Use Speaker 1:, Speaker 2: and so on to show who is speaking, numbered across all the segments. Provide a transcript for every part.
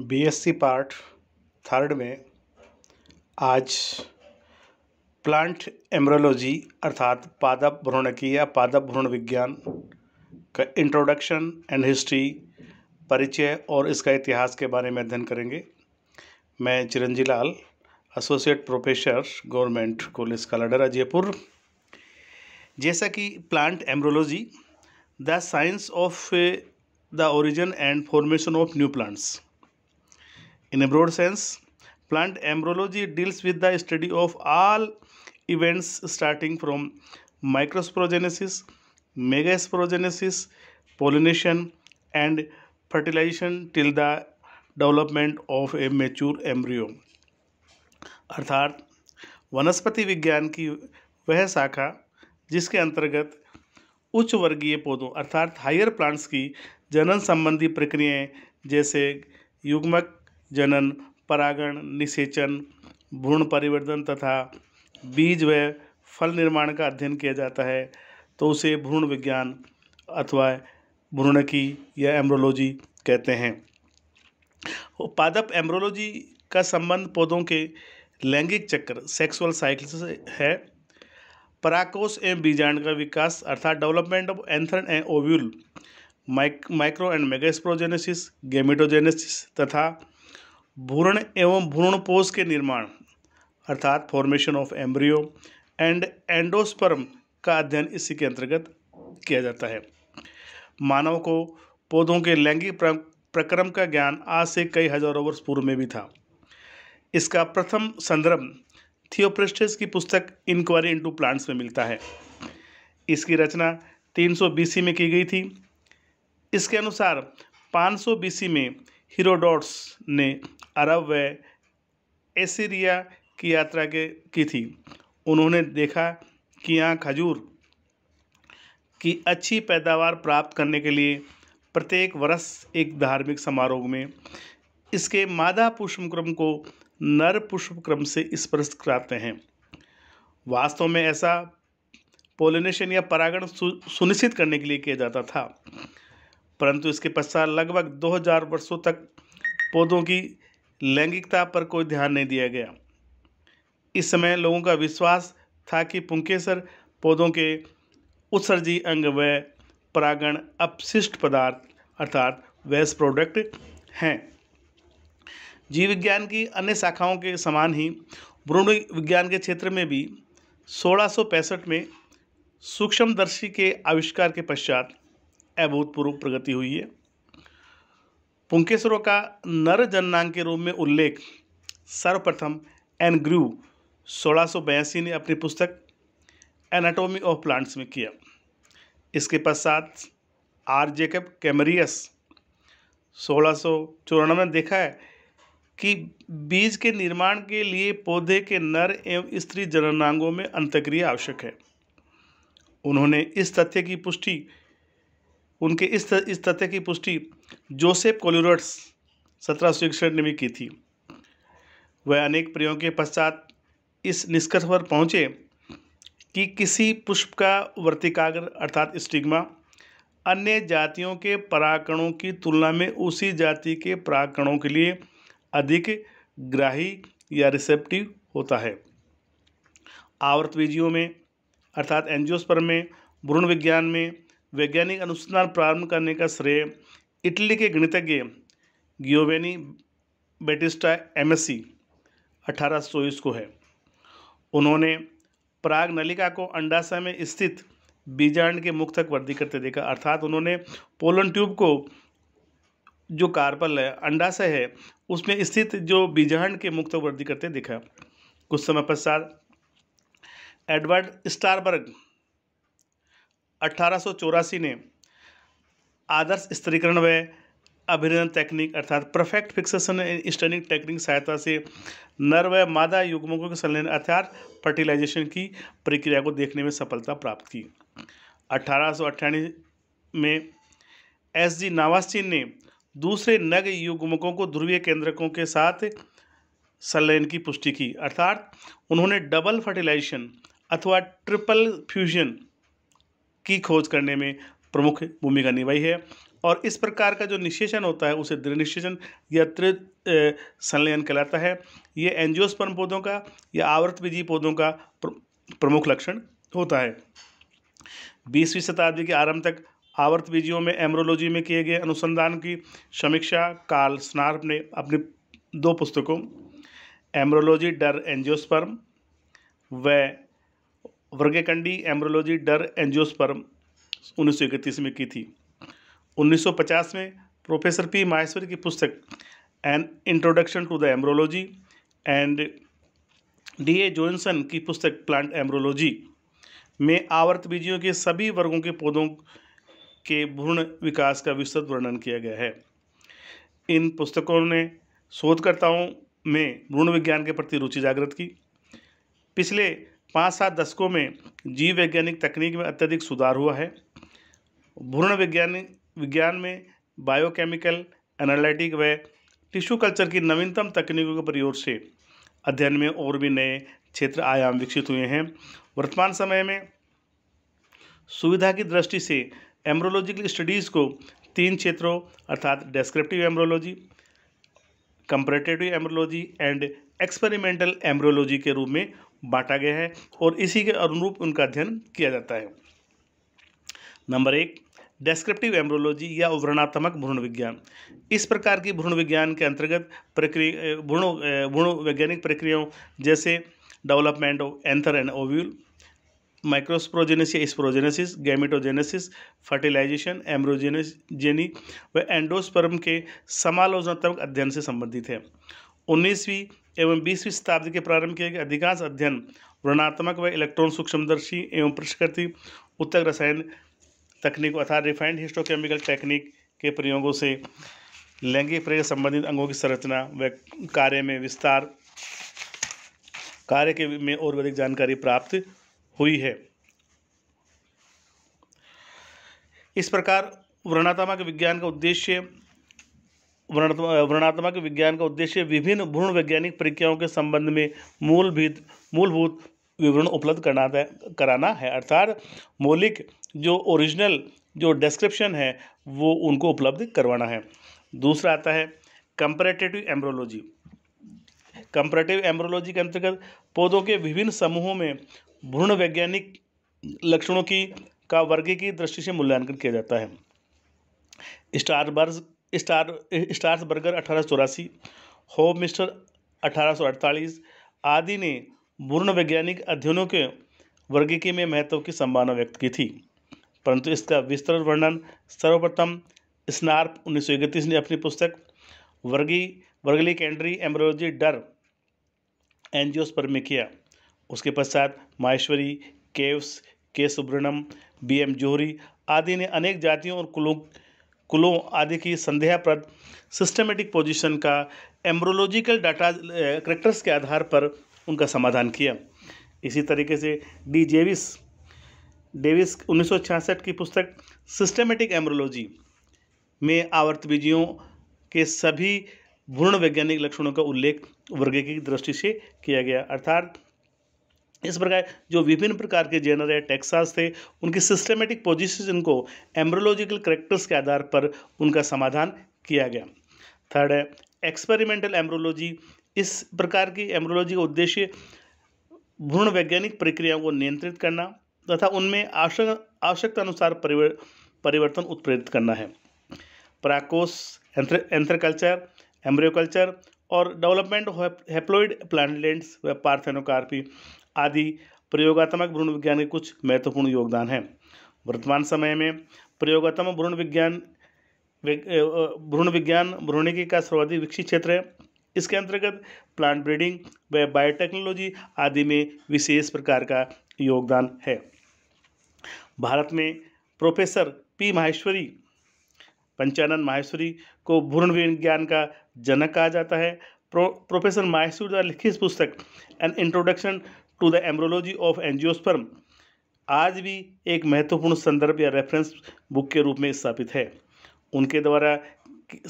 Speaker 1: BSc part third में आज plant embryology अर्थात पादप भ्रूण की या पादप भ्रूण विज्ञान का इंट्रोडक्शन एंड हिस्ट्री परिचय और इसका इतिहास के बारे में अध्ययन करेंगे मैं Chiranji Lal associate professor government college का लडरा जयपुर जैसा कि plant embryology the science of the origin and formation of new plants In a broad sense, plant embryology deals with the study of all events starting from microsporogenesis, megasporogenesis, pollination and fertilization till the development of a mature embryo अर्थात वनस्पति विज्ञान की वह शाखा जिसके अंतर्गत उच्च वर्गीय पौधों अर्थात हायर प्लांट्स की जनन संबंधी प्रक्रियाएं जैसे युग्मक जनन परागण निषेचन भ्रूण परिवर्तन तथा बीज व फल निर्माण का अध्ययन किया जाता है तो उसे भ्रूण विज्ञान अथवा भ्रूणकी या एम्ब्रोलॉजी कहते हैं पादप एम्ब्रोलॉजी का संबंध पौधों के लैंगिक चक्र सेक्सुअल साइकिल से है पराकोष एवं बीजांड का विकास अर्थात development of anther and ovule mic micro and megasporogenesis gametogenesis तथा भूरण एवं भ्रूणपोष के निर्माण अर्थात formation of embryo and endosperm का अध्ययन इसी के अंतर्गत किया जाता है मानव को पौधों के लैंगिक प्रक्रम का ज्ञान आज से कई हजारों वर्ष पूर्व में भी था इसका प्रथम संदर्भ थियोप्रेस्टेस की पुस्तक इंक्वायरी इनटू प्लांट्स में मिलता है इसकी रचना 300 बीसी में की गई थी इसके अनुसार 500 बीसी में हीरोडोट्स ने अरब व एसीरिया की यात्रा के की थी उन्होंने देखा कि यहाँ खजूर की अच्छी पैदावार प्राप्त करने के लिए प्रत्येक वर्ष एक धार्मिक समारोह में इसके मादा पुष्पक्रम को नर पुष्पक्रम से स्पर्श कराते हैं वास्तव में ऐसा पोलिनेशन या परागण सु सुनिश्चित करने के लिए किया जाता था परंतु इसके पश्चात लगभग 2000 वर्षों तक पौधों की लैंगिकता पर कोई ध्यान नहीं दिया गया इस समय लोगों का विश्वास था कि पुंकेसर पौधों के उत्सर्जी अंग व परागण अपशिष्ट पदार्थ अर्थात वेस्ट प्रोडक्ट हैं जीव विज्ञान की अन्य शाखाओं के समान ही भ्रूण विज्ञान के क्षेत्र में भी सोलह में सूक्ष्मदर्शी के आविष्कार के पश्चात अभूतपूर्व प्रगति हुई है पुंकेश्वरों का नर जननांग के रूप में उल्लेख सर्वप्रथम एन ग्रू सोलह ने अपनी पुस्तक एनाटोमी ऑफ प्लांट्स में किया इसके पश्चात आर जेकब कैमरियस सोलह में देखा है कि बीज के निर्माण के लिए पौधे के नर एवं स्त्री जननांगों में अंतक्रिया आवश्यक है उन्होंने इस तथ्य की पुष्टि उनके इस इस तथ्य की पुष्टि जोसेफ कोलोरट्स सत्रह सौ इकसठ ने भी की थी वह अनेक प्रयोग के पश्चात इस निष्कर्ष पर पहुँचे कि किसी पुष्प का वर्तिकाग्र अर्थात स्टिग्मा अन्य जातियों के पराकणों की तुलना में उसी जाति के पराकणों के लिए अधिक ग्राही या रिसेप्टिव होता है आवर्तवीजियों में अर्थात एनजियोस्पर में भ्रूण विज्ञान में वैज्ञानिक अनुसंधान प्रारंभ करने का श्रेय इटली के गणितज्ञ गियोवेनी बेटिस्टा एमएससी 1824 को है उन्होंने प्राग नलिका को अंडाशय में स्थित बीजांड के मुख तक वृद्धि करते देखा अर्थात उन्होंने पोलन ट्यूब को जो कार्पल है अंडाशय है उसमें स्थित जो बीजांड के मुख तक वृद्धि करते देखा कुछ समय पश्चात एडवर्ड स्टारबर्ग अट्ठारह ने आदर्श स्त्रीकरण व अभिनंदन तकनीक अर्थात perfect fixation and staining technique सहायता से नर व मादा युग्मकों के संलयन अर्थात फर्टिलाइजेशन की प्रक्रिया को देखने में सफलता प्राप्त की अठारह में एस जी नावास्टीन ने दूसरे नग युग्मकों को ध्रुवीय केंद्रकों के साथ संलयन की पुष्टि की अर्थात उन्होंने डबल फर्टिलाइजेशन अथवा ट्रिपल फ्यूजन की खोज करने में प्रमुख भूमिका निभाई है और इस प्रकार का जो निशेषण होता है उसे दृढ़ निशेषण या त्रि संलयन कहलाता है ये एंजियोस्पर्म पौधों का या आवर्त बीजी पौधों का प्रमुख लक्षण होता है बीसवीं शताब्दी के आरंभ तक आवर्त बीजियों में एमरोलॉजी में किए गए अनुसंधान की समीक्षा काल स्नार्प ने अपनी दो पुस्तकों एमरोलॉजी डर एंजियोस्पर्म व वर्गेकंडी एम्ब्रोलॉजी डर एंजियोस्पर्म उन्नीस में की थी 1950 में प्रोफेसर पी माहेश्वर की पुस्तक an introduction to the embryology and D A Johansen की पुस्तक प्लांट एम्ब्रोलॉजी में आवर्त बीजियों के सभी वर्गों के पौधों के भ्रूण विकास का विस्तृत वर्णन किया गया है इन पुस्तकों ने शोधकर्ताओं में भ्रूण विज्ञान के प्रति रुचि जागृत की पिछले पाँच सात दशकों में जीव वैज्ञानिक तकनीक में अत्यधिक सुधार हुआ है भ्रूण वैज्ञानिक विज्ञान में बायोकेमिकल एनालिटिक व टिश्यू कल्चर की नवीनतम तकनीकों के प्रयोग से अध्ययन में और भी नए क्षेत्र आयाम विकसित हुए हैं वर्तमान समय में सुविधा की दृष्टि से एम्ब्रोलॉजिकल स्टडीज़ को तीन क्षेत्रों अर्थात descriptive embryology comparative embryology and experimental embryology के रूप में बांटा गया है और इसी के अनुरूप उनका अध्ययन किया जाता है नंबर एक डेस्क्रिप्टिव एम्ब्रोलॉजी या वर्णात्मक भ्रूण विज्ञान इस प्रकार की भ्रूण विज्ञान के अंतर्गत प्रक्रिया भ्रूण भ्रूण वैज्ञानिक प्रक्रियाओं जैसे development of anther and ovule microsporogenesis या स्प्रोजेनेसिस गैमिटोजेनेसिस फर्टिलाइजेशन एम्ब्रोजेनी व एंडोस्पर्म के समालोचनात्मक अध्ययन से संबंधित है उन्नीसवीं एवं बीसवीं शताब्दी के प्रारंभ किए गए अधिकांश अध्ययन वर्णात्मक व इलेक्ट्रॉन सूक्ष्मदर्शी एवं प्रष्कृति उत्तक रसायन तकनीक अर्थात रिफाइंड हिस्टोकेमिकल टेक्निक के प्रयोगों से लैंगिक प्रयोग संबंधित अंगों की संरचना व कार्य में विस्तार कार्य के में और अधिक जानकारी प्राप्त हुई है इस प्रकार वर्णात्मक विज्ञान का उद्देश्य वर्णात्मक विज्ञान का उद्देश्य विभिन्न भ्रूण वैज्ञानिक प्रक्रियाओं के संबंध में मूलभूत मूलभूत विवरण उपलब्ध करना कराना है अर्थात मौलिक जो ओरिजिनल जो डिस्क्रिप्शन है वो उनको उपलब्ध करवाना है दूसरा आता है कंपरेटिव एम्ब्रोलॉजी कंपरेटिव एम्ब्रोलॉजी के अंतर्गत पौधों के विभिन्न समूहों में भ्रूण वैज्ञानिक लक्षणों की का वर्ग की दृष्टि से मूल्यांकन किया जाता है स्टारबर्स स्टार स्टार्स बर्गर अठारह सौ चौरासी होम मिस्टर अठारह सौ अड़तालीस आदि ने पूर्ण वैज्ञानिक अध्ययनों के वर्गीकी में महत्व की संभावना व्यक्त की थी परंतु इसका विस्तृत वर्णन सर्वप्रथम स्नार्प उन्नीस ने अपनी पुस्तक वर्गी वर्गली कैंड्री एम्ब्रोलॉजी डर पर में किया उसके पश्चात माहेश्वरी केव्स के सुब्रनम बी एम जोहरी आदि ने अनेक जातियों और कुलों कुलों आदि की संदेहाप्रद सिस्टमेटिक पोजीशन का एम्ब्रोलॉजिकल डाटा करेक्टर्स के आधार पर उनका समाधान किया इसी तरीके से डी जेविस डेविस उन्नीस की पुस्तक सिस्टमेटिक एम्ब्रोलॉजी में आवर्त बीजियों के सभी भ्रूण वैज्ञानिक लक्षणों का उल्लेख वर्गीय की दृष्टि से किया गया अर्थात इस प्रकार जो विभिन्न प्रकार के जेनर है टेक्सास थे उनकी सिस्टमेटिक पोजिशन को एम्ब्रोलॉजिकल करेक्टर्स के आधार पर उनका समाधान किया गया थर्ड है एक्सपेरिमेंटल एम्ब्रोलॉजी इस प्रकार की एम्ब्रोलॉजी का उद्देश्य भ्रूण वैज्ञानिक प्रक्रियाओं को नियंत्रित करना तथा उनमें आवश्यकता अनुसार परिवर्तन उत्प्रेरित करना है प्राकोस एंथ्रकल्चर एम्ब्रियोकल्चर और डेवलपमेंट हैप्लोइड प्लांटलेट्स व पार्थेनोकार्पी आदि प्रयोगात्मक भ्रूण विज्ञान के कुछ महत्वपूर्ण योगदान हैं वर्तमान समय में प्रयोगात्मक भ्रूण विज्ञान भ्रूण विज्ञान भ्रूणिकी का सर्वाधिक विकसित क्षेत्र है इसके अंतर्गत प्लांट ब्रीडिंग व बायोटेक्नोलॉजी आदि में विशेष प्रकार का योगदान है भारत में प्रोफेसर पी माहेश्वरी पंचानंद माहेश्वरी को भ्रूण विज्ञान का जनक कहा जाता है प्रो, प्रोफेसर माहेश्वरी द्वारा लिखित पुस्तक an introduction to the embryology of angiosperm आज भी एक महत्वपूर्ण संदर्भ या रेफरेंस बुक के रूप में स्थापित है उनके द्वारा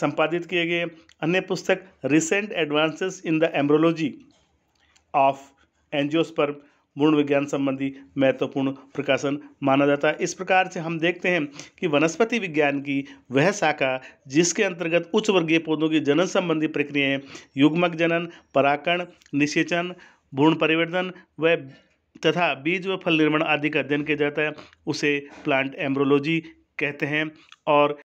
Speaker 1: संपादित किए गए अन्य पुस्तक recent advances in the embryology of angiosperm वर्ण विज्ञान संबंधी महत्वपूर्ण प्रकाशन माना जाता है इस प्रकार से हम देखते हैं कि वनस्पति विज्ञान की वह शाखा जिसके अंतर्गत उच्च वर्गीय पौधों की जनन संबंधी प्रक्रियाएं युग्मक जनन पराकण निषेचन भूण परिवर्तन व तथा बीज व फल निर्माण आदि का अध्ययन किया जाता है उसे प्लांट एम्ब्रोलॉजी कहते हैं और